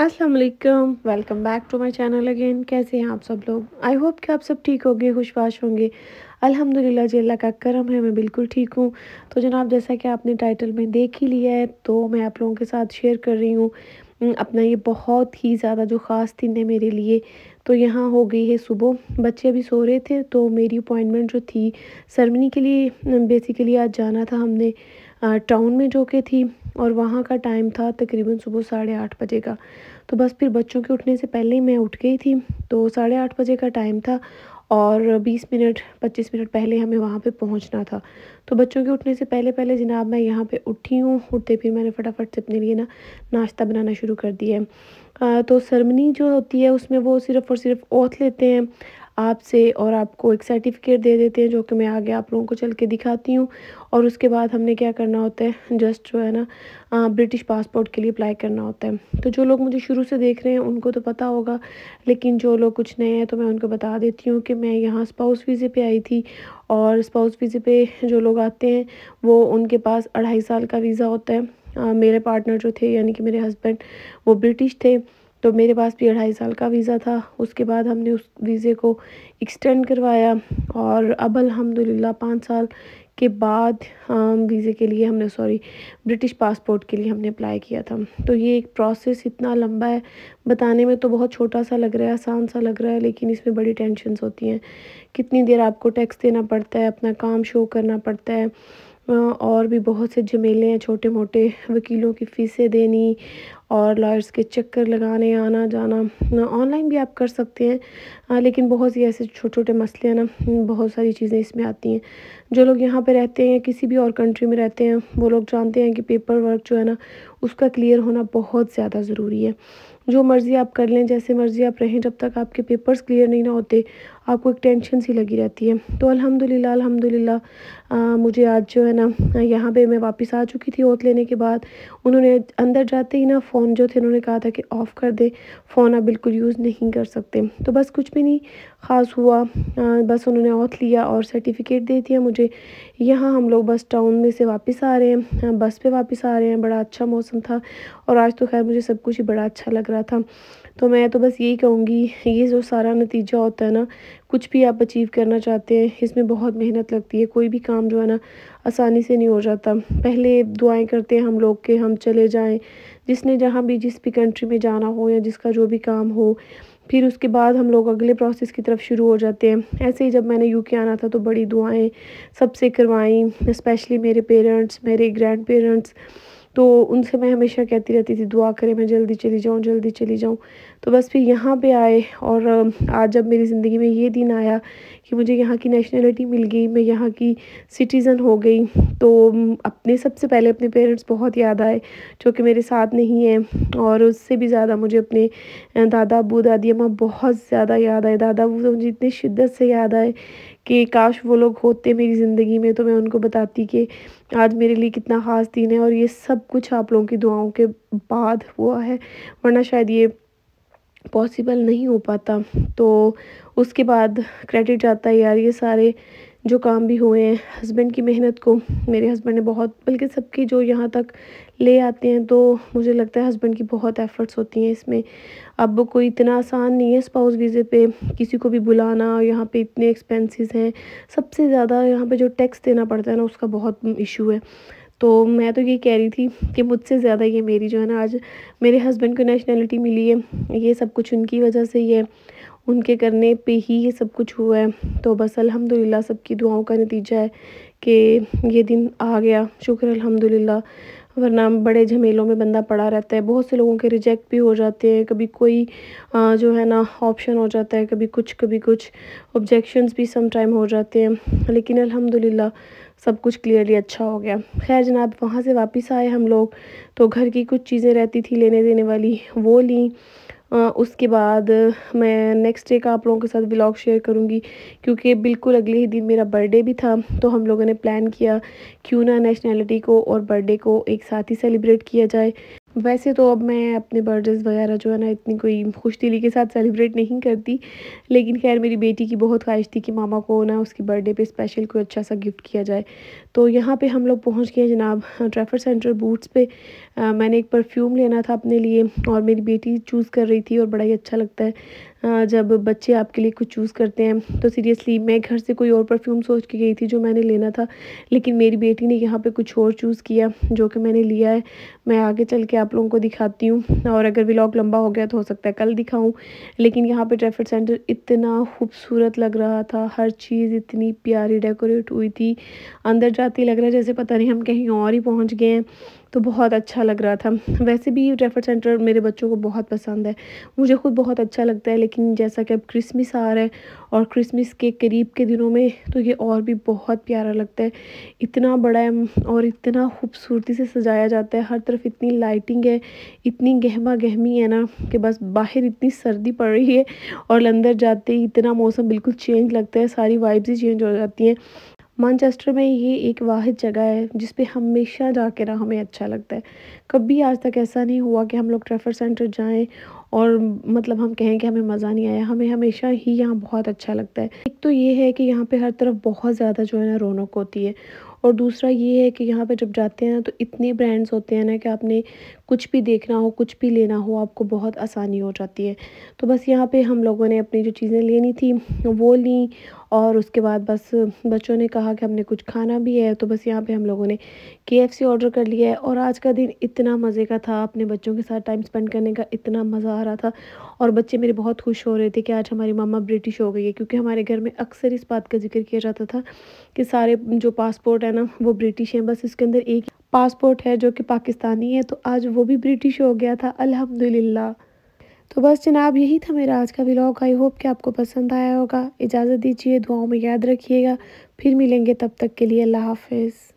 अस्सलाम वालेकुम welcome back to my channel again कैसे हैं आप सब लोग आई होप कि आप सब ठीक होंगे खुशबाश होंगे अल्हम्दुलिल्लाह जी अल्लाह का करम है मैं बिल्कुल ठीक हूँ तो जनाब जैसा कि आपने टाइटल में देख ही लिया है तो मैं आप लोगों के साथ शेयर कर रही हूँ हम्म, अपना ये बहुत ही ज़्यादा जो ख़ास दिन है मेरे लिए तो यहाँ हो गई है सुबह बच्चे अभी सो रहे थे तो मेरी अपॉइंटमेंट जो थी सरमनी के लिए बेसिकली हम्म, आज जाना था हमने टाउन में जो के थी और वहाँ का टाइम था तकरीबन सुबह साढ़े आठ बजे का तो बस फिर बच्चों के उठने से पहले ही मैं उठ गई थी तो साढ़े आठ बजे का टाइम था और 20 मिनट 25 मिनट पहले हमें वहाँ पे पहुँचना था तो बच्चों के उठने से पहले पहले जनाब मैं यहाँ पे उठी हूँ उठते फिर मैंने फटाफट से अपने लिए ना नाश्ता बनाना शुरू कर दिया है तो सरमनी जो होती है उसमें वो सिर्फ़ और सिर्फ ओथ लेते हैं आपसे और आपको एक सर्टिफिकेट दे देते हैं जो कि मैं आगे आप लोगों को चल के दिखाती हूँ और उसके बाद हमने क्या करना होता है जस्ट जो है ना ब्रिटिश पासपोर्ट के लिए अप्लाई करना होता है तो जो लोग मुझे शुरू से देख रहे हैं उनको तो पता होगा लेकिन जो लोग कुछ नए हैं तो मैं उनको बता देती हूँ कि मैं यहाँ स्पाउस वीज़े पर आई थी और स्पाउस वीज़े पर जो लोग आते हैं वो उनके पास अढ़ाई साल का वीज़ा होता है आ, मेरे पार्टनर जो थे यानी कि मेरे हस्बैंड वो ब्रिटिश थे तो मेरे पास भी अढ़ाई साल का वीज़ा था उसके बाद हमने उस वीज़े को एक्सटेंड करवाया और अब अलहमदिल्ला पाँच साल के बाद वीज़े के लिए हमने सॉरी ब्रिटिश पासपोर्ट के लिए हमने अप्लाई किया था तो ये एक प्रोसेस इतना लंबा है बताने में तो बहुत छोटा सा लग रहा है आसान सा लग रहा है लेकिन इसमें बड़ी टेंशनस होती हैं कितनी देर आपको टैक्स देना पड़ता है अपना काम शो करना पड़ता है और भी बहुत से झमेले हैं छोटे मोटे वकीलों की फ़ीसें देनी और लॉयर्स के चक्कर लगाने आना जाना ऑनलाइन भी आप कर सकते हैं लेकिन बहुत ही ऐसे छोटे छोटे मसले हैं ना बहुत सारी चीज़ें इसमें आती हैं जो लोग यहाँ पे रहते हैं किसी भी और कंट्री में रहते हैं वो लोग जानते हैं कि पेपर वर्क जो है ना उसका क्लियर होना बहुत ज़्यादा ज़रूरी है जो मर्ज़ी आप कर लें जैसे मर्ज़ी आप रहें जब तक आपके पेपर्स क्लियर नहीं ना होते आपको एक टेंशन सी लगी रहती है तो अल्हम्दुलिल्लाह अल्हम्दुलिल्लाह मुझे आज जो है ना यहाँ पे मैं वापस आ चुकी थी ओत लेने के बाद उन्होंने अंदर जाते ही ना फ़ोन जो थे उन्होंने कहा था कि ऑफ़ कर दे फ़ोन आप बिल्कुल यूज़ नहीं कर सकते तो बस कुछ भी नहीं ख़ास हुआ आ, बस उन्होंने ओथ लिया और सर्टिफिकेट दे दिया मुझे यहाँ हम लोग बस टाउन में से वापस आ रहे हैं बस पर वापस आ रहे हैं बड़ा अच्छा मौसम था और आज तो खैर मुझे सब कुछ ही बड़ा अच्छा लग रहा था तो मैं तो बस यही कहूँगी ये जो सारा नतीजा होता है ना कुछ भी आप अचीव करना चाहते हैं इसमें बहुत मेहनत लगती है कोई भी काम जो है ना आसानी से नहीं हो जाता पहले दुआएं करते हैं हम लोग के हम चले जाएं जिसने जहाँ भी जिस भी कंट्री में जाना हो या जिसका जो भी काम हो फिर उसके बाद हम लोग अगले प्रोसेस की तरफ शुरू हो जाते हैं ऐसे ही जब मैंने यूके आना था तो बड़ी दुआएं सबसे करवाई स्पेशली मेरे पेरेंट्स मेरे ग्रैंड पेरेंट्स तो उनसे मैं हमेशा कहती रहती थी दुआ करें मैं जल्दी चली जाऊँ जल्दी चली जाऊँ तो बस फिर यहाँ पे आए और आज जब मेरी ज़िंदगी में ये दिन आया कि मुझे यहाँ की नेशनलिटी मिल गई मैं यहाँ की सिटीज़न हो गई तो अपने सबसे पहले अपने पेरेंट्स बहुत याद आए जो कि मेरे साथ नहीं हैं और उससे भी ज़्यादा मुझे अपने दादा अबू दादी अम्मा बहुत ज़्यादा याद आए दादा अबू तो मुझे इतनी शिद्दत से याद आए कि काश वो लोग होते मेरी ज़िंदगी में तो मैं उनको बताती कि आज मेरे लिए कितना ख़ास दिन है और ये सब कुछ आप लोगों की दुआओं के बाद हुआ है वरना शायद ये पॉसिबल नहीं हो पाता तो उसके बाद क्रेडिट जाता है यार ये सारे जो काम भी हुए हैं हस्बैंड की मेहनत को मेरे हस्बैंड ने बहुत बल्कि सबकी जो यहाँ तक ले आते हैं तो मुझे लगता है हस्बैंड की बहुत एफ़र्ट्स होती हैं इसमें अब कोई इतना आसान नहीं है स्पाउस वीज़े पे किसी को भी बुलाना यहाँ पे इतने एक्सपेंसेस हैं सबसे ज़्यादा यहाँ पे जो टैक्स देना पड़ता है ना उसका बहुत इशू है तो मैं तो ये कह रही थी कि मुझसे ज़्यादा ये मेरी जो है ना आज मेरे हस्बैंड को नेशनैलिटी मिली है ये सब कुछ उनकी वजह से ही है उनके करने पे ही ये सब कुछ हुआ है तो बस अल्हम्दुलिल्लाह सबकी दुआओं का नतीजा है कि ये दिन आ गया शुक्र अल्हम्दुलिल्लाह वरना बड़े झमेलों में बंदा पड़ा रहता है बहुत से लोगों के रिजेक्ट भी हो जाते हैं कभी कोई जो है ना ऑप्शन हो जाता है कभी कुछ कभी कुछ ऑब्जेक्शंस भी सम टाइम हो जाते हैं लेकिन अल्हम्दुलिल्लाह सब कुछ क्लियरली अच्छा हो गया खैर जनाब वहाँ से वापस आए हम लोग तो घर की कुछ चीज़ें रहती थी लेने देने वाली वो ली उसके बाद मैं नेक्स्ट डे का आप लोगों के साथ ब्लॉग शेयर करूँगी क्योंकि बिल्कुल अगले ही दिन मेरा बर्थडे भी था तो हम लोगों ने प्लान किया क्यों ना नेशनैलिटी को और बर्थडे को एक साथ ही सेलिब्रेट किया जाए वैसे तो अब मैं अपने बर्थडेज वगैरह जो है ना इतनी कोई खुश दिली के साथ सेलिब्रेट नहीं करती लेकिन खैर मेरी बेटी की बहुत ख्वाहिश थी कि मामा को ना उसकी बर्थडे पे स्पेशल कोई अच्छा सा गिफ्ट किया जाए तो यहाँ पे हम लोग पहुँच गए जनाब ट्रैफर सेंटर बूट्स पे आ, मैंने एक परफ्यूम लेना था अपने लिए और मेरी बेटी चूज़ कर रही थी और बड़ा ही अच्छा लगता है जब बच्चे आपके लिए कुछ चूज़ करते हैं तो सीरियसली मैं घर से कोई और परफ्यूम सोच के गई थी जो मैंने लेना था लेकिन मेरी बेटी ने यहाँ पे कुछ और चूज़ किया जो कि मैंने लिया है मैं आगे चल के आप लोगों को दिखाती हूँ और अगर व्लॉग लंबा हो गया तो हो सकता है कल दिखाऊँ लेकिन यहाँ पर ट्रैफिक सेंटर इतना खूबसूरत लग रहा था हर चीज़ इतनी प्यारी डेकोरेट हुई थी अंदर जाते लग रहा है जैसे पता नहीं हम कहीं और ही पहुँच गए हैं तो बहुत अच्छा लग रहा था वैसे भी रेफर सेंटर मेरे बच्चों को बहुत पसंद है मुझे खुद बहुत अच्छा लगता है लेकिन जैसा कि अब क्रिसमस आ रहा है और क्रिसमस के करीब के दिनों में तो ये और भी बहुत प्यारा लगता है इतना बड़ा है और इतना खूबसूरती से सजाया जाता है हर तरफ इतनी लाइटिंग है इतनी गहमा गहमी है ना कि बस बाहर इतनी सर्दी पड़ रही है और अंदर जाते ही इतना मौसम बिल्कुल चेंज लगता है सारी वाइब्स ही चेंज हो जाती हैं मानचेस्टर में ये एक वाद जगह है जिस पे हमेशा कर ना हमें अच्छा लगता है कभी आज तक ऐसा नहीं हुआ कि हम लोग ट्रेफर सेंटर जाएं और मतलब हम कहें कि हमें मज़ा नहीं आया हमें हमेशा ही यहाँ बहुत अच्छा लगता है एक तो ये है कि यहाँ पे हर तरफ बहुत ज़्यादा जो है ना रौनक होती है और दूसरा ये है कि यहाँ पे जब जाते हैं तो इतने ब्रांड्स होते हैं ना कि आपने कुछ भी देखना हो कुछ भी लेना हो आपको बहुत आसानी हो जाती है तो बस यहाँ पे हम लोगों ने अपनी जो चीज़ें लेनी थी वो ली और उसके बाद बस बच्चों ने कहा कि हमने कुछ खाना भी है तो बस यहाँ पे हम लोगों ने के ऑर्डर कर लिया है और आज का दिन इतना मज़े का था अपने बच्चों के साथ टाइम स्पेंड करने का इतना मज़ा आ रहा था और बच्चे मेरे बहुत खुश हो रहे थे कि आज हमारी मामा ब्रिटिश हो गई है क्योंकि हमारे घर में अक्सर इस बात का जिक्र किया जाता था कि सारे जो पासपोर्ट है है ना वो ब्रिटिश हैं बस इसके अंदर एक पासपोर्ट है जो कि पाकिस्तानी है तो आज वो भी ब्रिटिश हो गया था अल्हम्दुलिल्लाह तो बस जनाब यही था मेरा आज का व्लॉग आई होप कि आपको पसंद आया होगा इजाज़त दीजिए दुआओं में याद रखिएगा फिर मिलेंगे तब तक के लिए अल्लाह हाफिज़